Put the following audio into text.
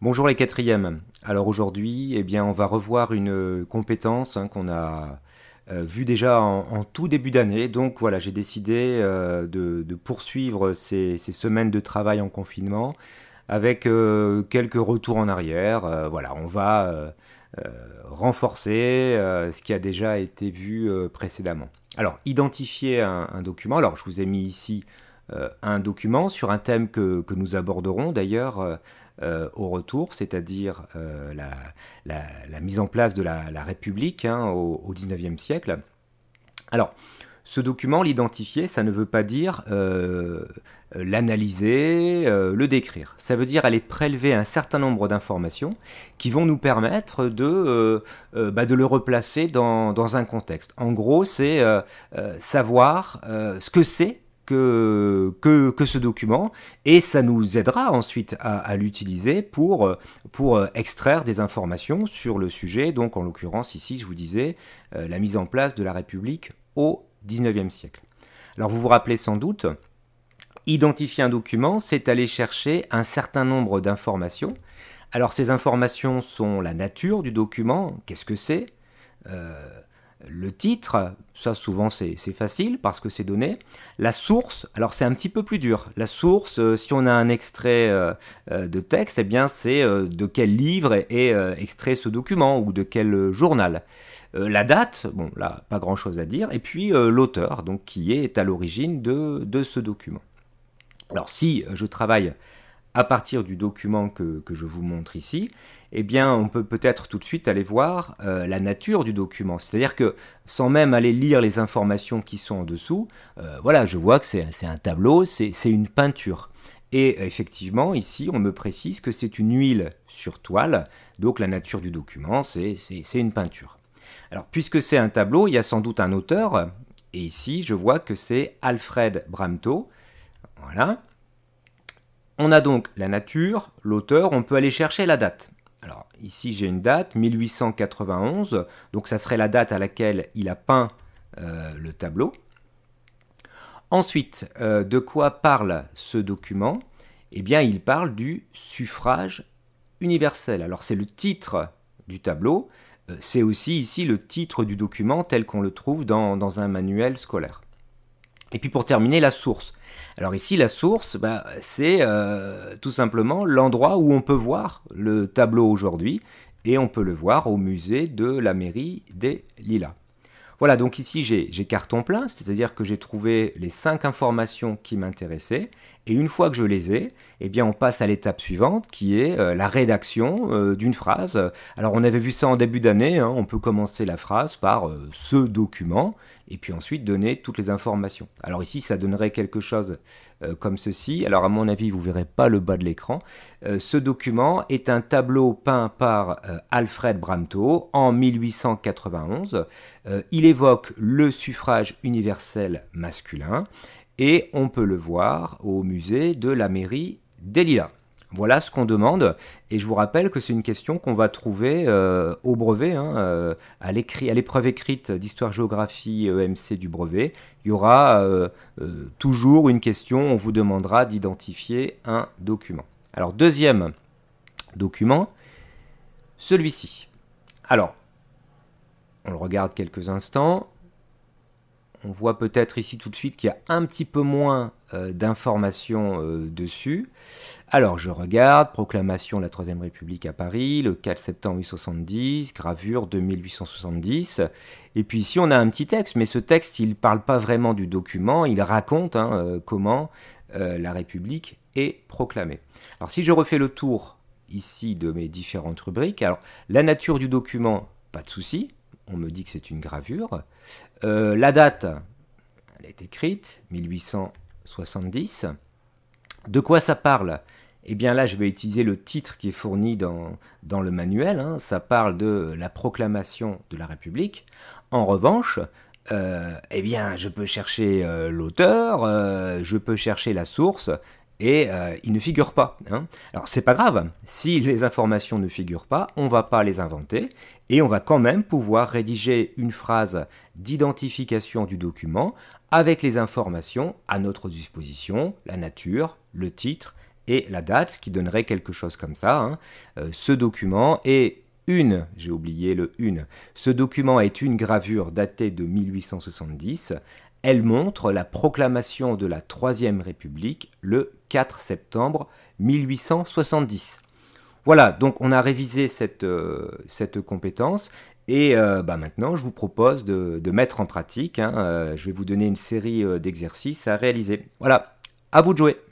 Bonjour les quatrièmes. Alors aujourd'hui, eh bien, on va revoir une euh, compétence hein, qu'on a vu euh, vue déjà en, tout début d'année. Donc voilà, j'ai décidé euh, de, poursuivre ces, semaines de travail en confinement avec quelques retours en arrière. voilà, on va renforcer ce qui a déjà été vu précédemment. Alors, identifier un, document. Alors, je vous ai mis ici euh, un document sur un thème que, que nous aborderons d'ailleurs euh, euh, au retour, c'est-à-dire la, mise en place de la, République hein, au XIXe siècle. Alors, ce document, l'identifier, ça ne veut pas dire l'analyser, le décrire. Ça veut dire aller prélever un certain nombre d'informations qui vont nous permettre de, bah, de le replacer dans, dans, un contexte. En gros, c'est savoir ce que c'est que, que, ce document et ça nous aidera ensuite à, l'utiliser pour, pour extraire des informations sur le sujet. Donc en l'occurrence ici, je vous disais, euh, la mise en place de la République au XIXe siècle. Alors vous vous rappelez sans doute, identifier un document, c'est aller chercher un certain nombre d'informations. Alors ces informations sont la nature du document, qu'est-ce que c'est euh, le titre, ça souvent c'est facile parce que c'est donné. La source, alors c'est un petit peu plus dur. La source, euh, si on a un extrait euh, euh, de texte, eh bien c'est de quel livre est, extrait ce document ou de quel journal. la date, bon là pas grand chose à dire, et puis l'auteur, donc qui est à l'origine de, ce document. Alors si je travaille à partir du document que, je vous montre ici, eh bien, on peut peut-être tout de suite aller voir euh, la nature du document. C'est-à-dire que sans même aller lire les informations qui sont en dessous, euh, voilà, je vois que c'est un tableau, c'est une peinture. Et effectivement, ici, on me précise que c'est une huile sur toile, donc la nature du document, c'est une peinture. Alors, puisque c'est un tableau, il y a sans doute un auteur, et ici, je vois que c'est Alfred Bramto. Voilà. On a donc la nature, l'auteur, on peut aller chercher la date. Alors ici j'ai une date, 1891, donc ça serait la date à laquelle il a peint euh, le tableau. Ensuite, euh, de quoi parle ce document Eh bien il parle du suffrage universel. Alors c'est le titre du tableau, euh, c'est aussi ici le titre du document tel qu'on le trouve dans un manuel scolaire. Et puis pour terminer, la source. Alors ici, la source, bah, c'est euh, tout simplement l'endroit où on peut voir le tableau aujourd'hui, et on peut le voir au musée de la mairie des Lilas. Voilà, donc ici j'ai carton plein, c'est-à-dire que j'ai trouvé les cinq informations qui m'intéressaient, et une fois que je les ai, eh bien on passe à l'étape suivante qui est euh, la rédaction euh, d'une phrase. Alors on avait vu ça en début d'année, hein, on peut commencer la phrase par euh, ce document, et puis ensuite donner toutes les informations. Alors ici ça donnerait quelque chose euh, comme ceci. Alors à mon avis, vous verrez pas le bas de l'écran. Euh, ce document est un tableau peint par euh, Alfred Bramto en 1891. il évoque le suffrage universel masculin et on peut le voir au musée de la mairie d'Elia. Voilà ce qu'on demande. Et je vous rappelle que c'est une question qu'on va trouver euh, au brevet, hein, euh, à l'épreuve écrite d'histoire-géographie EMC du brevet. Il y aura euh, toujours une question, on vous demandera d'identifier un document. Alors, deuxième document, celui-ci. Alors, on le regarde quelques instants on voit peut-être ici tout de suite qu'il y a un petit peu moins euh, d'informations euh, dessus. Alors je regarde, proclamation de la Troisième République à Paris, le 4 septembre 1870, gravure 2870. Et puis ici on a un petit texte, mais ce texte il ne parle pas vraiment du document, il raconte hein, euh, comment la République est proclamée. Alors si je refais le tour ici de mes différentes rubriques, alors la nature du document, pas de souci, on me dit que c'est une gravure. Euh, la date, elle est écrite, 1870. De quoi ça parle Eh bien là, je vais utiliser le titre qui est fourni dans, le manuel. Hein. Ça parle de la proclamation de la République. En revanche, euh, eh bien, je peux chercher euh, l'auteur, je peux chercher la source, et euh, il ne figure pas. Hein. Alors c'est pas grave, si les informations ne figurent pas, on va pas les inventer et on va quand même pouvoir rédiger une phrase d'identification du document avec les informations à notre disposition, la nature, le titre et la date, ce qui donnerait quelque chose comme ça. Hein. Euh, ce document est une, j'ai oublié le une. Ce document est une gravure datée de 1870. Elle montre la proclamation de la Troisième République le 4 septembre 1870. Voilà, donc on a révisé cette, euh, cette compétence et euh, bah, maintenant je vous propose de, mettre en pratique. Hein, euh, je vais vous donner une série d'exercices à réaliser. Voilà, à vous de jouer.